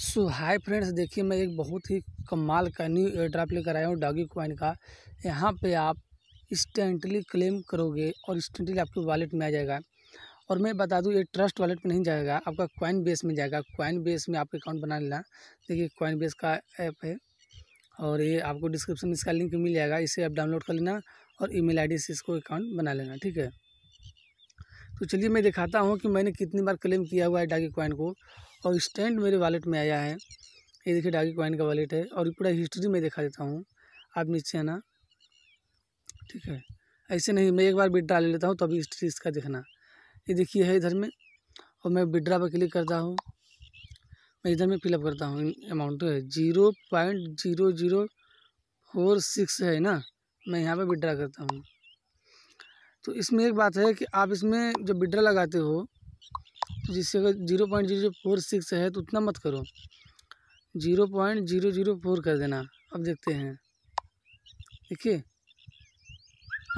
सो hi friends देखिए मैं एक बहुत ही कमाल का न्यू एयर ड्राफ्ट लेकर आया हूँ डॉगी क्वाइन का यहाँ पे आप इंस्टेंटली क्लेम करोगे और इंस्टेंटली आपके वॉलेट में आ जाएगा और मैं बता दूँ ये ट्रस्ट वॉलेट में नहीं जाएगा आपका क्वाइन बेस में जाएगा क्वाइन बेस में आपका अकाउंट बना लेना देखिए क्वाइन बेस का ऐप है और ये आपको डिस्क्रिप्शन में इसका लिंक मिल जाएगा इसे आप डाउनलोड कर लेना और ई मेल से इसको अकाउंट बना लेना ठीक है तो चलिए मैं दिखाता हूँ कि मैंने कितनी बार क्लेम किया हुआ है डागी कॉइन को और स्टैंड मेरे वॉलेट में आया है ये देखिए डागी कॉइन का वॉलेट है और पूरा हिस्ट्री में दिखा देता हूँ आप नीचे आना ठीक है ऐसे नहीं मैं एक बार विड्रा ले लेता हूँ तभी तो हिस्ट्री इसका देखना ये देखिए है इधर में और मैं विड्रा पर क्लिक करता हूँ मैं इधर में फिलअप करता हूँ अमाउंट तो है zero point zero zero four six है ना मैं यहाँ पर विड्रा करता हूँ तो इसमें एक बात है कि आप इसमें जब विड्रा लगाते हो जिससे अगर zero point zero zero four six है तो उतना मत करो zero point zero zero four कर देना अब देखते हैं देखिए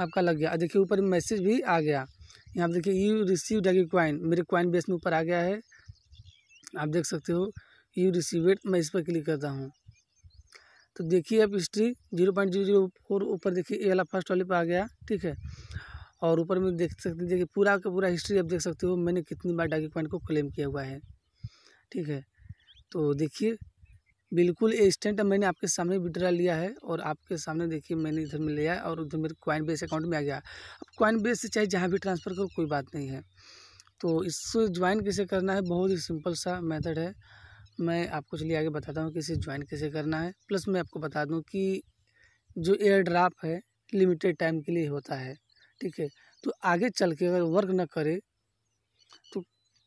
आपका लग गया देखिए ऊपर मैसेज भी आ गया यहाँ पर देखिए यू रिसीव यू क्वाइन मेरे क्वाइन बेस में ऊपर आ गया है आप देख सकते हो यू रिसीवेड मैं इस पर क्लिक करता हूँ तो देखिए आप history zero point zero zero four ऊपर देखिए ये वाला फर्स्ट वाले पर आ गया ठीक है और ऊपर में देख सकते देखिए पूरा का पूरा हिस्ट्री आप देख सकते हो मैंने कितनी बार डाकी पॉइंट को क्लेम किया हुआ है ठीक है तो देखिए बिल्कुल स्टेंट मैंने आपके सामने विड्रा लिया है और आपके सामने देखिए मैंने इधर में लिया और उधर मेरे क्वाइन बेस अकाउंट में आ गया अब क्वाइन बेस से चाहे जहाँ भी ट्रांसफ़र करो कोई बात नहीं है तो इससे ज्वाइन कैसे करना है बहुत ही सिंपल सा मेथड है मैं आपको चलिए आगे बताता हूँ कि इसे ज्वाइन कैसे करना है प्लस मैं आपको बता दूँ कि जो एयर ड्राफ है लिमिटेड टाइम के लिए होता है ठीक है तो आगे चल के अगर वर्क न करे तो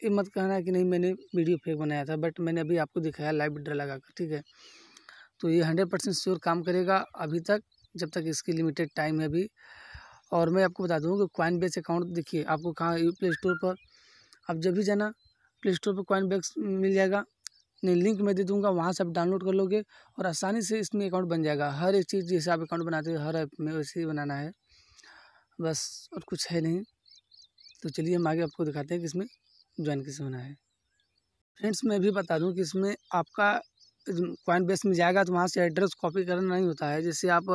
ये मत कहना है कि नहीं मैंने वीडियो फेक बनाया था बट मैंने अभी आपको दिखाया लाइव ड्रा लगा कर ठीक है तो ये हंड्रेड परसेंट श्योर काम करेगा अभी तक जब तक इसकी लिमिटेड टाइम है अभी और मैं आपको बता दूँगा कि कॉइन बेस अकाउंट देखिए आपको कहाँ प्ले स्टोर पर आप जब भी जाना प्ले स्टोर पर कॉइन बेस मिल जाएगा नहीं लिंक मैं दे दूंगा वहाँ से आप डाउनलोड कर लोगे और आसानी से इसमें अकाउंट बन जाएगा हर एक चीज़ जैसे आप अकाउंट बनाते हो हर ऐप में वैसे ही बनाना है बस और कुछ है नहीं तो चलिए हम आगे आपको दिखाते हैं कि इसमें ज्वाइन किस होना है फ्रेंड्स मैं भी बता दूं कि इसमें आपका क्वाइन बेस में जाएगा तो वहाँ से एड्रेस कॉपी करना नहीं होता है जैसे आप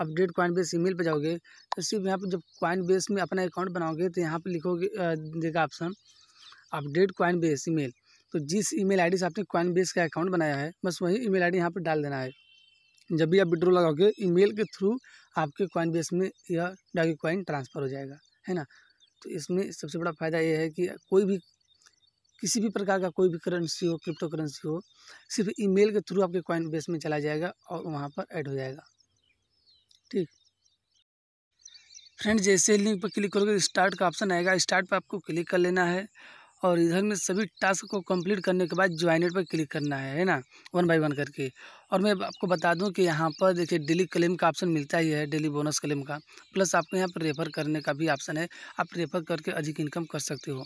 अपडेट क्वाइन बेस ई पर जाओगे तो सिर्फ यहाँ पर जब क्वाइन बेस में अपना अकाउंट बनाओगे तो यहाँ पर लिखोगे देगा ऑप्शन अपडेट क्वाइन बेस ई तो जिस ईमेल आईडी से आपने क्वाइन बेस का अकाउंट बनाया है बस वही ईमेल आईडी यहाँ पर डाल देना है जब भी आप विड्रो लगाओगे ईमेल के थ्रू आपके कॉइन बेस में यह डाकि कॉइन ट्रांसफ़र हो जाएगा है ना तो इसमें सबसे बड़ा फ़ायदा यह है कि कोई भी किसी भी प्रकार का कोई भी करेंसी हो क्रिप्टो करेंसी हो सिर्फ ईमेल के थ्रू आपके कॉइन बेस में चला जाएगा और वहाँ पर ऐड हो जाएगा ठीक फ्रेंड जैसे लिंक पर क्लिक करोगे स्टार्ट का ऑप्शन आएगा स्टार्ट पर आपको क्लिक कर लेना है और इधर में सभी टास्क को कंप्लीट करने के बाद ज्वाइनेट पर क्लिक करना है है ना वन बाय वन करके और मैं आपको बता दूं कि यहाँ पर देखिए डेली क्लेम का ऑप्शन मिलता ही है डेली बोनस क्लेम का प्लस आपको यहाँ पर रेफर करने का भी ऑप्शन है आप रेफर करके अधिक इनकम कर सकते हो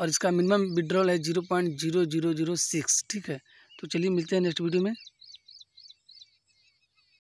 और इसका मिनिमम विड्रॉल है zero point zero zero zero six ठीक है तो चलिए मिलते हैं नेक्स्ट वीडियो में